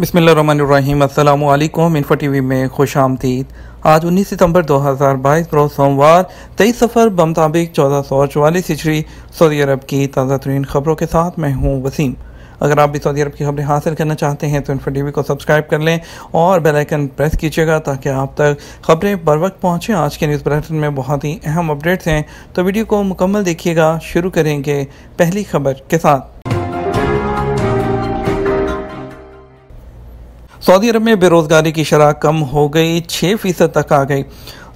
info T TV में खुश आमदीद आज 19 सितंबर 2022 रोज़ सोमवार तेईस सफ़र बमताबिक चौदह सौ चवालीस हिचरी सऊदी अरब की ताज़ा तरीन खबरों के साथ मैं हूँ वसीम अगर आप भी सऊदी अरब की खबरें हासिल करना चाहते हैं तो इन्फो टीवी को सब्सक्राइब कर लें और बेल आइकन प्रेस कीजिएगा ताकि आप तक खबरें बर वक्त पहुँचें आज के न्यूज़ बुलेटिन में बहुत ही अहम अपडेट्स हैं तो वीडियो को मुकम्मल देखिएगा शुरू करेंगे पहली खबर के साथ सऊदी अरब में बेरोजगारी की शराह कम हो गई छः फीसद तक आ गई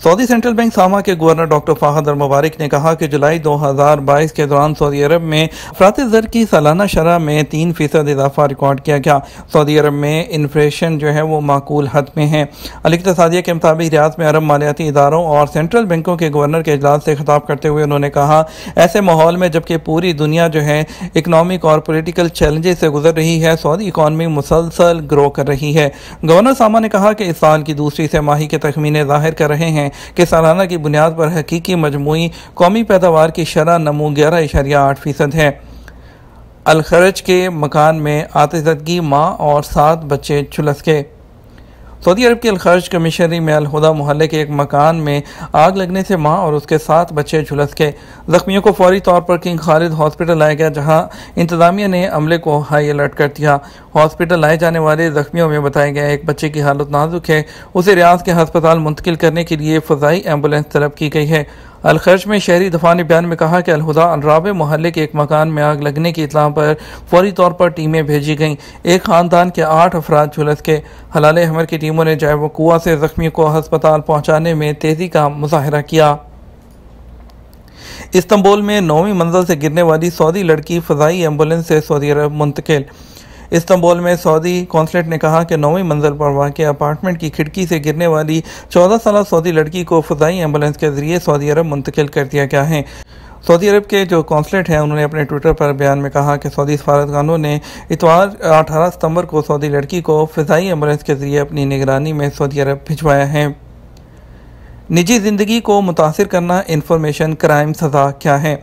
सऊदी सेंट्रल बैंक सामा के governor doctor Fahad Al Mubarak ने कहा कि जुलाई 2022 के दौरान सऊदी अरब में अफरात ज़र की सालाना शरह में तीन फीसद इजाफा रिकॉर्ड किया गया सऊदी अरब में इन्फ्लेशन जो है वो माकूल हद में है अलकतसादिया के मुताबिक रियाज में अरब मालियाती इदारों और सेंट्रल बैंकों के गवर्नर के अजलास से खिताब करते हुए उन्होंने कहा ऐसे माहौल में जबकि पूरी दुनिया जो है इकनॉमिक और पोलिटिकल चैलेंजेस से गुजर रही है सऊदी इकानमी मुसलसल ग्रो कर रही है गवर्नर सामा ने कहा कि इस साल की दूसरी माही के तखमीने जाहिर कर रहे हैं कि सालाना की बुनियाद पर हकीकी मजमू कौमी पैदावार की शरह नमो ग्यारह इशारिया आठ फ़ीसद है अलखरज के मकान में आतजदगी माँ और सात बच्चे झुलस गए सऊदी अरब के अलखर्ज कमिश्नरी में अलहुदा मोहल्ले के एक मकान में आग लगने से माँ और उसके सात बच्चे झुलस गए जख्मियों को फौरी तौर पर किंग खालिद हॉस्पिटल लाया गया जहाँ इंतजामिया ने अमले को हाई अलर्ट कर दिया हॉस्पिटल लाए जाने वाले जख्मियों में बताया गया एक बच्चे की हालत नाजुक है उसे रियाज के हस्पताल मुंतकिल करने के लिए फजाई एम्बुलेंस तलब की गई है अलखर्ज में शहरी दफा ने बयान में कहा कि अलहुदा अलराब मोहल्ले के एक मकान में आग लगने की इतला पर फौरी तौर पर टीमें भेजी गईं एक खानदान के आठ अफराद झुलस गए हलाल हमर की टीमों ने जाए वकुआ से जख्मी को हस्पताल पहुँचाने में तेज़ी का मुजाहरा किया इस्तंबुल में नौवीं मंजिल से गिरने वाली सऊदी लड़की फजाई एम्बुलेंस से सऊदी अरब मुंतकिल इस्तंबुल में सऊदी कौंसलेट ने कहा कि नौवीं मंजिल पर वाक़ अपार्टमेंट की खिड़की से गिरने वाली चौदह साल सऊदी लड़की को फजाई एम्बुलेंस के जरिए सऊदी अरब मुंतकिल कर दिया गया है सऊदी अरब के जो कौंसलेट हैं उन्होंने अपने ट्विटर पर बयान में कहा कि सऊदी सफारतखानों ने इतवार 18 सितंबर को सऊदी लड़की को फजाई एम्बुलेंस के ज़रिए अपनी निगरानी में सऊदी अरब भिजवाया है निजी ज़िंदगी को मुतासर करना इंफॉर्मेशन क्राइम सज़ा क्या है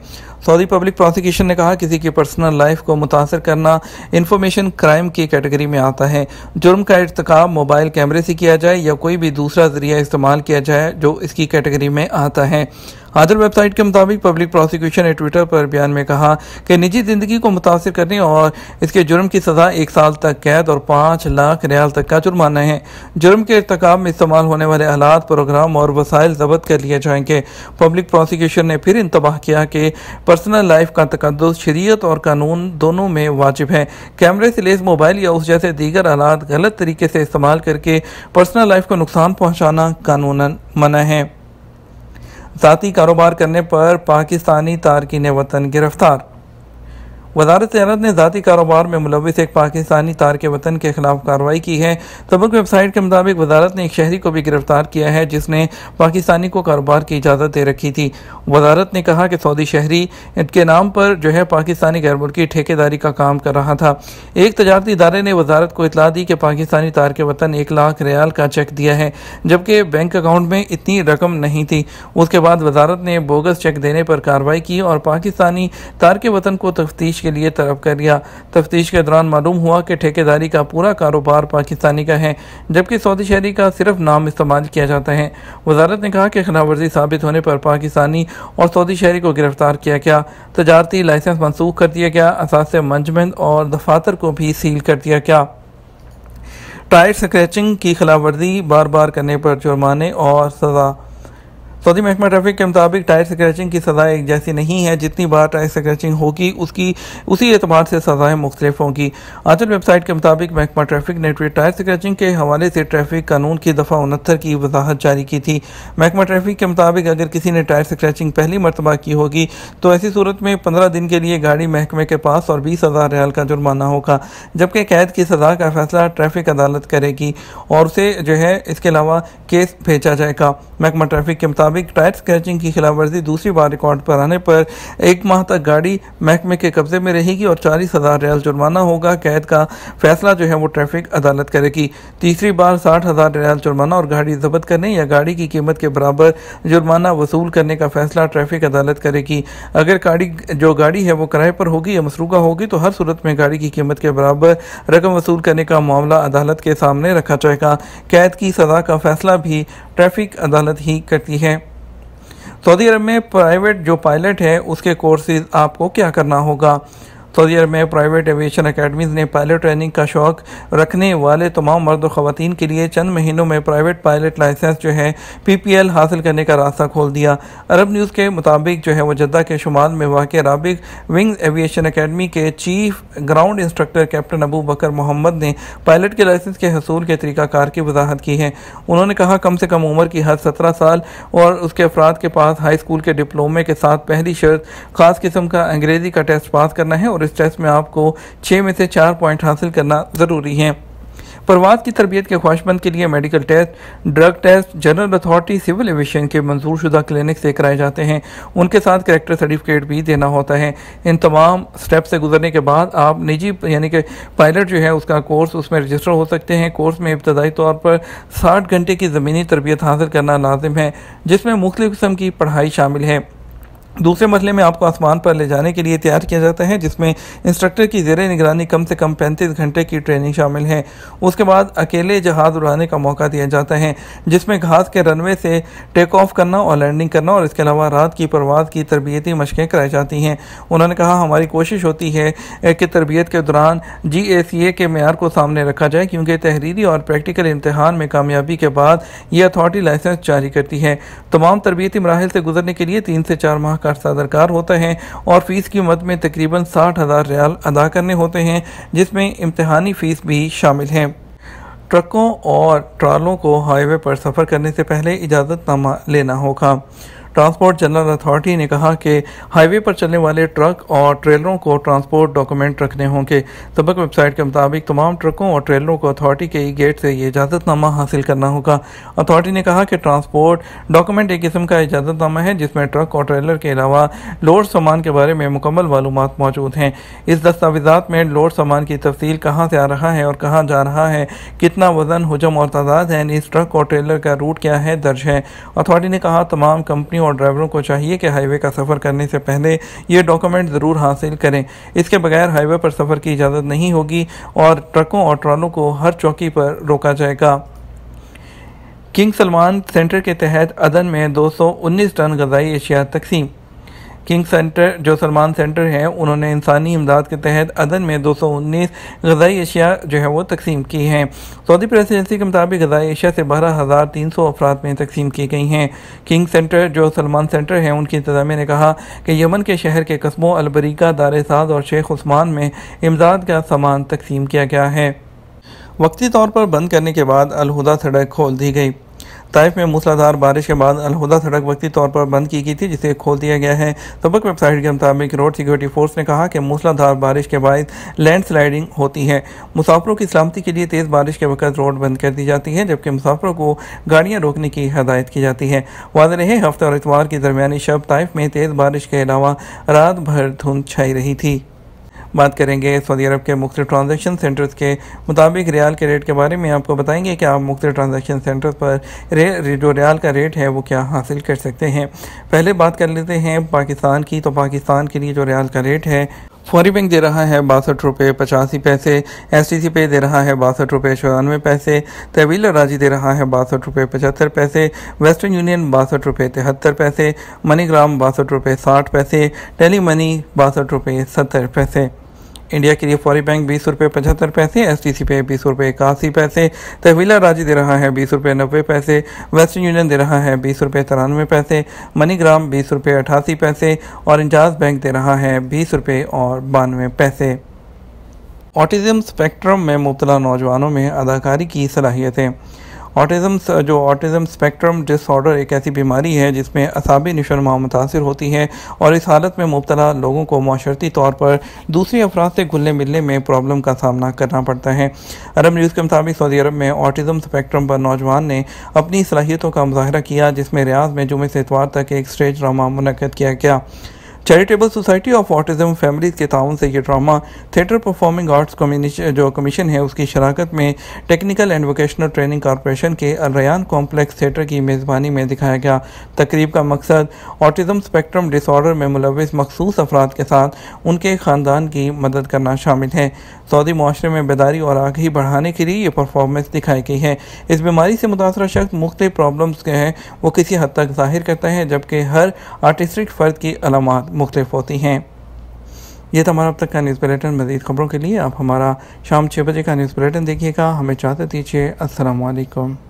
सऊदी पब्लिक प्रोसिक्यूशन ने कहा किसी की पर्सनल लाइफ को मुतासर करना इंफॉर्मेशन क्राइम की कैटेगरी में आता है जुर्म का इरतकाम मोबाइल कैमरे से किया जाए या कोई भी दूसरा जरिया इस्तेमाल किया जाए जो इसकी कैटेगरी में आता है आदर वेबसाइट के मुताबिक पब्लिक प्रोसिक्यूशन ने ट्विटर पर बयान में कहा कि निजी जिंदगी को मुतासर करने और इसके जुर्म की सजा एक साल तक कैद और पाँच लाख रियाल तक का जुर्माना है जुर्म के इरतकाम में इस्तेमाल होने वाले आलात प्रोग्राम और वसाइल जब्त कर लिए जाएंगे पब्लिक प्रोसिक्यूशन ने फिर इंतबाह किया कि पर्सनल लाइफ का तकदस शरीयत और कानून दोनों में वाजिब है कैमरे से लेस मोबाइल या उस जैसे दीगर आलात गलत तरीके से इस्तेमाल करके पर्सनल लाइफ को नुकसान पहुँचाना कानून मना है ज़ाती कारोबार करने पर पाकिस्तानी तारकिन वतन गिरफ्तार वजारत तजारत ने ज़ाती कारोबार में मुलविस एक पाकिस्तानी तार के वतन के खिलाफ कार्रवाई की है तबक वेबसाइट के मुताबिक वजारत ने एक शहरी को भी गिरफ्तार किया है जिसने पाकिस्तानी को कारोबार की इजाज़त दे रखी थी वजारत ने कहा कि सऊदी शहरी के नाम पर जो है पाकिस्तानी गैर मुल्की ठेकेदारी का काम कर रहा था एक तजारती इदारे ने वजारत को इतला दी कि पाकिस्तानी तार के वतन एक लाख रियाल का चेक दिया है जबकि बैंक अकाउंट में इतनी रकम नहीं थी उसके बाद वजारत ने बोगस चेक देने पर कार्रवाई की और पाकिस्तानी तार के वतन को तफ्तीश तफ्तीश के लिए तलब कर लिया तफ्तीश के दौरान मालूम हुआ कि ठेकेदारी का पूरा कारोबार पाकिस्तानी का है जबकि सऊदी शहरी का सिर्फ नाम इस्तेमाल किया जाता है वजारत ने कहा कि खिलाफवर्जी साबित होने पर पाकिस्तानी और सऊदी शहरी को गिरफ्तार किया गया तजारती लाइसेंस मनसूख कर दिया गया असास मंजमेंट और दफातर को भी सील कर दिया गया टायर स्क्रैचिंग की खिलाफवर्जी बार बार करने पर जुर्माने और सज़ा सऊदी महकमा ट्रैफिक के मुताबिक टायर स्क्रैचिंग की सजा एक जैसी नहीं है जितनी बार टायर स्क्रैचिंग होगी उसकी उसी एतबार से सज़ाएँ मुख्तलिफ होंगी आंचल वेबसाइट के मुताबिक महकमा ट्रैफिक ने ट्वीट टायर स्क्रैचिंग के हवाले से ट्रैफिक कानून की दफ़ा उनहत्तर की वजाहत जारी की थी महकमा ट्रैफिक के मुताबिक अगर किसी ने टायर स्क्रैचिंग पहली मरतबा की होगी तो ऐसी सूरत में पंद्रह दिन के लिए गाड़ी महकमे के पास और बीस हज़ार रियाल का जुर्माना होगा जबकि कैद की सज़ा का फैसला ट्रैफिक अदालत करेगी और उसे जो है इसके अलावा केस भेजा जाएगा महकमा ट्रैफिक के मुताबिक टायर स्क्रैचिंग की खिलाफ वर्जी दूसरी बार रिकॉर्ड पर आने पर एक माह तक गाड़ी महकमे के कब्जे में रहेगी और चालीस हज़ार रियाल जुर्माना होगा कैद का फैसला जो है वो ट्रैफिक अदालत करेगी तीसरी बार साठ हज़ार रियाल जुर्माना और गाड़ी जब्त करने या गाड़ी की कीमत के बराबर जुर्माना वसूल करने का फैसला ट्रैफिक अदालत करेगी अगर गाड़ी जो गाड़ी है वो किराए पर होगी या मसरूगा होगी तो हर सूरत में गाड़ी की कीमत के बराबर रकम वसूल करने का मामला अदालत के सामने रखा जाएगा कैद की सजा का फैसला भी ट्रैफिक अदालत ही करती है सऊदी अरब में प्राइवेट जो पायलट है उसके कोर्सेज आपको क्या करना होगा सऊदी अरब में प्राइवेट एविएशन अकेडमीज़ ने पायलट ट्रेनिंग का शौक रखने वाले तमाम मर्द ख़वान के लिए चंद महीनों में प्राइवेट पायलट लाइसेंस जो है पी पी एल हासिल करने का रास्ता खोल दिया अरब न्यूज़ के मुताबिक जो है वह जद्दा के शुमाल में वाक़ रबिक विंग्स एविएशन अकेडमी के chief ground instructor captain Abu Bakr Mohammad ने पायलट के लाइसेंस के हसूल के तरीक़ाकार की वजाहत की है उन्होंने कहा कम से कम उम्र की हद सत्रह साल और उसके अफराद के पास हाई स्कूल के डिप्लोमे के साथ पहली शर्त खास किस्म का अंग्रेज़ी का टेस्ट पास करना है और और इस टेस्ट में आपको छः में से चार पॉइंट हासिल करना ज़रूरी है परवाज की तरबियत के ख्वाहिशमंद के लिए medical test drug test general authority civil aviation के मंजूर शुदा क्लिनिक से कराए जाते हैं उनके साथ करेक्टर सर्टिफिकेट भी देना होता है इन तमाम स्टेप से गुजरने के बाद आप निजी यानी कि पायलट जो है उसका कोर्स उसमें रजिस्टर हो सकते हैं कोर्स में इब्तदाई तौर पर साठ घंटे की ज़मीनी तरबियत हासिल करना लाजिम है जिसमें मुख्तु किस्म की पढ़ाई शामिल है दूसरे मसले में आपको आसमान पर ले जाने के लिए तैयार किया जाता है जिसमें इंस्ट्रक्टर की जेर निगरानी कम से कम 35 घंटे की ट्रेनिंग शामिल है उसके बाद अकेले जहाज़ उड़ाने का मौका दिया जाता है जिसमें घास के रनवे से टेक ऑफ करना और लैंडिंग करना और इसके अलावा रात की परवाज की तरबियती मशक़ें कराई जाती हैं उन्होंने कहा हमारी कोशिश होती है कि तरबियत के दौरान जी ए सी ए के मैार को सामने रखा जाए क्योंकि तहरीरी और प्रैक्टिकल इम्तहान में कामयाबी के बाद यह अथॉरिटी लाइसेंस जारी करती है तमाम तरबियती मराहल से गुजरने के लिए तीन से चार माह का खर्चा दरकार होता है और फ़ीस की मद में तकरीबन साठ हज़ार रियाल अदा करने होते हैं जिसमें इम्तहानी फ़ीस भी शामिल है ट्रकों और ट्रालों को हाईवे पर सफ़र करने से पहले इजाज़तनामा लेना होगा ट्रांसपोर्ट जनरल अथॉरिटी ने कहा कि हाईवे पर चलने वाले ट्रक और ट्रेलरों को ट्रांसपोर्ट डॉक्यूमेंट रखने होंगे सबक वेबसाइट के मुताबिक तमाम ट्रकों और ट्रेलरों को अथॉरिटी के ई गेट से ये इजाज़तनामा हासिल करना होगा अथॉरिटी ने कहा कि ट्रांसपोर्ट डॉक्यूमेंट एक किस्म का इजाज़तनामा है जिसमें ट्रक और ट्रेलर के अलावा लोड सामान के बारे में मुकम्मल मालूम मौजूद हैं इस दस्तावेजात में लोड सामान की तफसील कहाँ से आ रहा है और कहाँ जा रहा है कितना वजन हजम और तादाद है इस ट्रक और ट्रेलर का रूट क्या है दर्ज है अथॉरिटी ने कहा तमाम कंपनी कंपनी और ड्राइवरों को चाहिए कि हाईवे का सफ़र करने से पहले ये डॉक्यूमेंट ज़रूर हासिल करें इसके बगैर हाईवे पर सफ़र की इजाज़त नहीं होगी और ट्रकों और ट्रॉलों को हर चौकी पर रोका जाएगा किंग सलमान सेंटर के तहत अदन में 219 टन गजाई एशिया तकसीम किंग सेंटर जो सलमान सेंटर है उन्होंने इंसानी इमदाद के तहत अदन में दो सौ उन्नीस गजाई अशिया जो है वो तकसीम की हैं सऊदी प्रेसिडेंसी के मुताबिक गजाई अशिया से बारह हज़ार तीन सौ अफराद में तकसीम की गई हैं किंग सेंटर जो सलमान सेंटर है उनकी इंतजामिया ने कहा कि यमन के शहर के कस्बों अलबरीका साज और शेख उस्मान में इमदाद का सामान तकसीम किया गया है वक्ती तौर पर बंद करने के बाद अलहुदा सड़क खोल दी गई ताइफ में मूसलाधार बारिश के बाद अलहदा सड़क वक्ती तौर पर बंद की गई थी जिसे खोल दिया गया है सबक वेबसाइट के मुताबिक रोड सिक्योरिटी फोर्स ने कहा कि मूसलाधार बारिश के बाद लैंड स्लाइडिंग होती है मुसाफरों की सलामती के लिए तेज़ बारिश के वक्त रोड बंद कर दी जाती है जबकि मुसाफरों को गाड़ियाँ रोकने की हदायत की जाती है वाद रहे हफ्ते और इतवार के दरमियानी शब ताइफ में तेज़ बारिश के अलावा रात भर धुंध छाई रही थी बात करेंगे सऊदी अरब के मुख्त ट्रांजेक्शन सेंटर्स के मुताबिक रियाल के रेट के बारे में आपको बताएंगे कि आप मुख्त ट्रांजेक्शन सेंटर्स पर रे जो रियाल का रेट है वो क्या हासिल कर सकते हैं पहले बात कर लेते हैं पाकिस्तान की तो पाकिस्तान के लिए जो रियाल का रेट है फौरी बैंक दे रहा है बासठ रुपये पचासी पैसे एस टी सी पे दे रहा है बासठ रुपये चौरानवे पैसे तवील राजी दे रहा है बासठ रुपये पचहत्तर पैसे वेस्टर्न यूनियन बासठ रुपये तिहत्तर पैसे मनीग्राम बासठ रुपये साठ पैसे टेली मनी बासठ रुपये सत्तर पैसे इंडिया के लिए फौरी बैंक बीस रुपये पचहत्तर पैसे एस टी सी पे बीस रुपये इक्यासी पैसे तहवीला राज्य दे रहा है बीस रुपये नब्बे पैसे वेस्टर्न यूनियन दे रहा है बीस रुपये तिरानवे पैसे मनीग्राम बीस रुपये अठासी पैसे और इंजाज बैंक दे रहा है बीस रुपये और बानवे पैसे ऑटिज्म स्पेक्ट्रम में मुबतला नौजवानों में अदाकारी की सलाहियतें ऑटिज़म जो ऑटिज़म स्पेक्ट्रम डिसऑर्डर एक ऐसी बीमारी है जिसमें असाबी नशोनमा मुतासर होती है और इस हालत में मुबतला लोगों को माशरती तौर पर दूसरे अफराद से घुलने मिलने में प्रॉब्लम का सामना करना पड़ता है अरब न्यूज़ के मुताबिक सऊदी अरब में ऑटिज़म स्पेक्ट्रम पर नौजवान ने अपनी सलाहियतों का मुजाहरा किया जिसमें रियाज में जुमे से इतवार तक एक स्टेज ड्रामा मुनद किया गया charitable society of autism families के ताउन से ये ड्रामा थिएटर परफॉर्मिंग आर्ट्स जो कमीशन है उसकी शराकत में technical and vocational training corporation के अलरयान कॉम्प्लेक्स थिएटर की मेज़बानी में दिखाया गया तकरीब का मकसद ऑटिज़म स्पेक्ट्रम डिसऑर्डर में मुलविस मखसूस अफराद के साथ उनके ख़ानदान की मदद करना शामिल है सऊदी माशरे में बेदारी और आगही बढ़ाने के लिए ये परफॉर्मेंस दिखाई गई है इस बीमारी से मुतासर शख्स मुख्त प्रॉब्लम्स के हैं वो किसी हद तक जाहिर करता है जबकि हर आर्टिस्टिक फ़र्द की अलामत मुख्तफ होती हैं ये तो हमारा अब तक का न्यूज़ बुलेटिन मजीद खबरों के लिए आप हमारा शाम छः बजे का न्यूज़ बुलेटिन देखिएगा हमें चाहते दीजिए असलकम